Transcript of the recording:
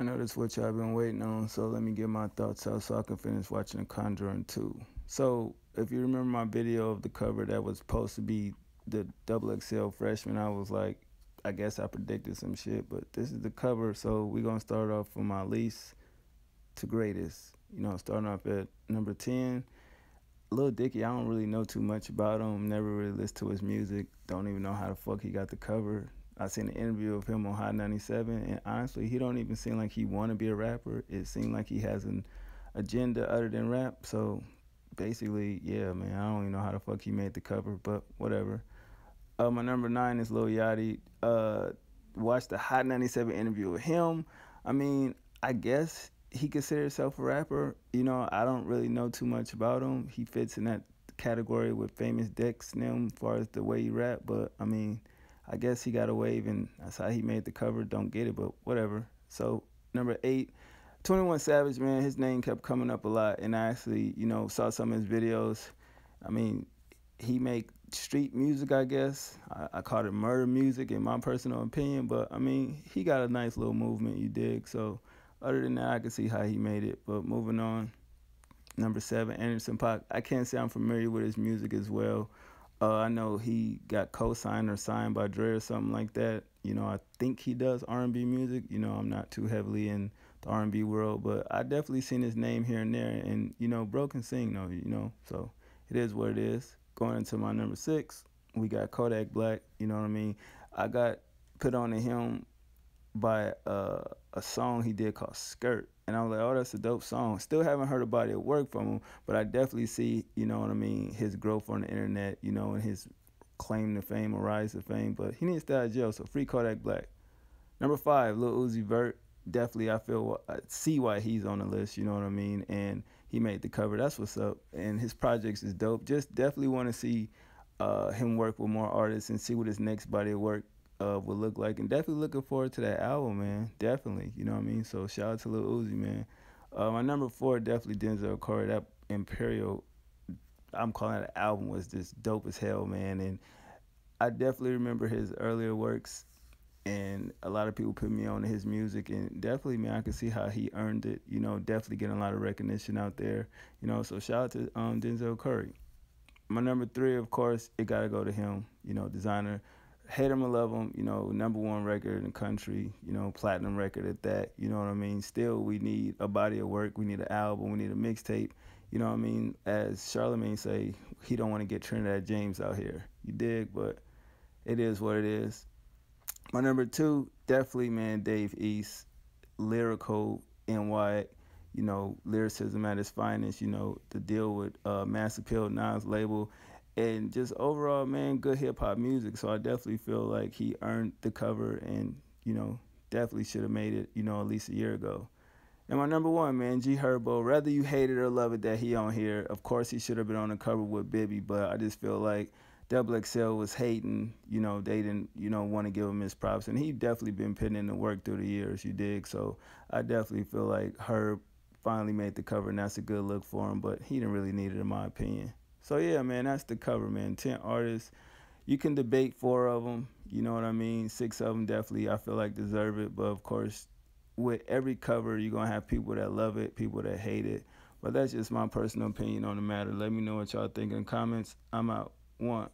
I know this what y'all been waiting on, so let me get my thoughts out so I can finish watching The Conjuring 2. So, if you remember my video of the cover that was supposed to be the double XL freshman, I was like, I guess I predicted some shit, but this is the cover, so we're going to start off from my least to greatest. You know, starting off at number 10. Lil Dicky, I don't really know too much about him. Never really listened to his music. Don't even know how the fuck he got the cover. I seen an interview of him on Hot 97, and honestly, he don't even seem like he want to be a rapper. It seemed like he has an agenda other than rap. So basically, yeah, man, I don't even know how the fuck he made the cover, but whatever. Uh, my number nine is Lil Yachty. Uh, watched the Hot 97 interview with him. I mean, I guess he considers himself a rapper. You know, I don't really know too much about him. He fits in that category with famous Dex Slim as far as the way he rap, but I mean, I guess he got a wave and that's how he made the cover. Don't get it, but whatever. So number eight, 21 Savage, man, his name kept coming up a lot. And I actually, you know, saw some of his videos. I mean, he make street music, I guess. I, I called it murder music in my personal opinion, but I mean, he got a nice little movement, you dig. So other than that, I can see how he made it. But moving on, number seven, Anderson Pac. I can't say I'm familiar with his music as well. Uh, I know he got co-signed or signed by Dre or something like that. You know, I think he does R&B music. You know, I'm not too heavily in the R&B world, but I definitely seen his name here and there. And you know, Broken sing though. You know, so it is what it is. Going into my number six, we got Kodak Black. You know what I mean? I got put on to him by uh, a song he did called Skirt. And I was like, oh, that's a dope song. Still haven't heard a body of work from him, but I definitely see, you know what I mean, his growth on the internet, you know, and his claim to fame or rise to fame. But he needs to out of jail, so free Kodak Black. Number five, Lil Uzi Vert. Definitely, I feel, I see why he's on the list, you know what I mean? And he made the cover. That's what's up. And his projects is dope. Just definitely want to see uh, him work with more artists and see what his next body of work uh, would look like. And definitely looking forward to that album, man. Definitely. You know what I mean? So shout out to Lil Uzi, man. Uh, my number four, definitely Denzel Curry. That Imperial, I'm calling it an album, was just dope as hell, man. And I definitely remember his earlier works. And a lot of people put me on his music, and definitely, man, I can see how he earned it. You know, definitely getting a lot of recognition out there. You know, so shout out to um, Denzel Curry. My number three, of course, it gotta go to him. You know, designer hate him or love him, you know, number one record in the country, you know, platinum record at that, you know what I mean? Still, we need a body of work, we need an album, we need a mixtape, you know what I mean? As Charlemagne say, he don't want to get Trinidad James out here, you dig? But it is what it is. My number two, definitely, man, Dave East, lyrical and white, you know, lyricism at its finest, you know, the deal with uh, Mass Appeal, Nas label, and just overall, man, good hip hop music. So I definitely feel like he earned the cover and, you know, definitely should have made it, you know, at least a year ago. And my number one, man, G Herbo, whether you hate it or love it that he on here, of course he should have been on the cover with Bibby, but I just feel like Double XL was hating, you know, they didn't, you know, want to give him his props. And he definitely been putting in the work through the years, you dig? So I definitely feel like Herb finally made the cover, and that's a good look for him, but he didn't really need it, in my opinion. So yeah, man, that's the cover, man. Ten artists. You can debate four of them. You know what I mean? Six of them definitely I feel like deserve it. But of course, with every cover, you're gonna have people that love it, people that hate it. But that's just my personal opinion on the matter. Let me know what y'all think in the comments. I'm out. One.